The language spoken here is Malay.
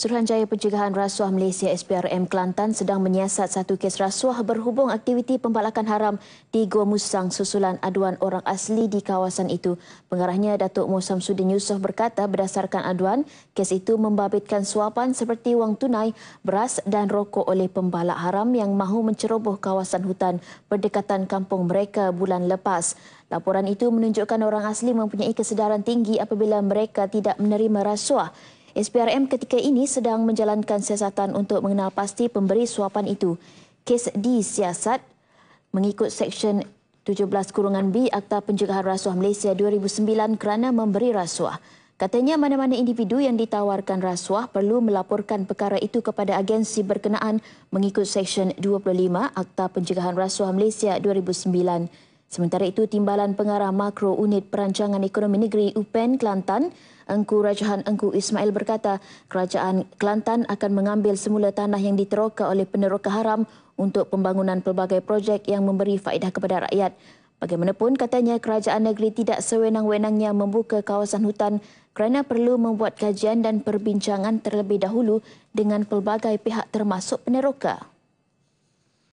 Suruhanjaya Pencegahan Rasuah Malaysia SPRM Kelantan sedang menyiasat satu kes rasuah berhubung aktiviti pembalakan haram di Gua Musang susulan aduan orang asli di kawasan itu. Pengarahnya Datuk Musam Sudin Yusof berkata berdasarkan aduan, kes itu membabitkan suapan seperti wang tunai, beras dan rokok oleh pembalak haram yang mahu menceroboh kawasan hutan berdekatan kampung mereka bulan lepas. Laporan itu menunjukkan orang asli mempunyai kesedaran tinggi apabila mereka tidak menerima rasuah. SPRM ketika ini sedang menjalankan siasatan untuk mengenal pasti pemberi suapan itu. Kes di siasat mengikut Seksyen 17 Kurungan B Akta Pencegahan Rasuah Malaysia 2009 kerana memberi rasuah. Katanya mana-mana individu yang ditawarkan rasuah perlu melaporkan perkara itu kepada agensi berkenaan mengikut Seksyen 25 Akta Pencegahan Rasuah Malaysia 2009. Sementara itu, Timbalan Pengarah Makro Unit Perancangan Ekonomi Negeri UPEN Kelantan, Engku Rajahan Engku Ismail berkata, Kerajaan Kelantan akan mengambil semula tanah yang diteroka oleh peneroka haram untuk pembangunan pelbagai projek yang memberi faedah kepada rakyat. Bagaimanapun, katanya kerajaan negeri tidak sewenang-wenangnya membuka kawasan hutan kerana perlu membuat kajian dan perbincangan terlebih dahulu dengan pelbagai pihak termasuk peneroka.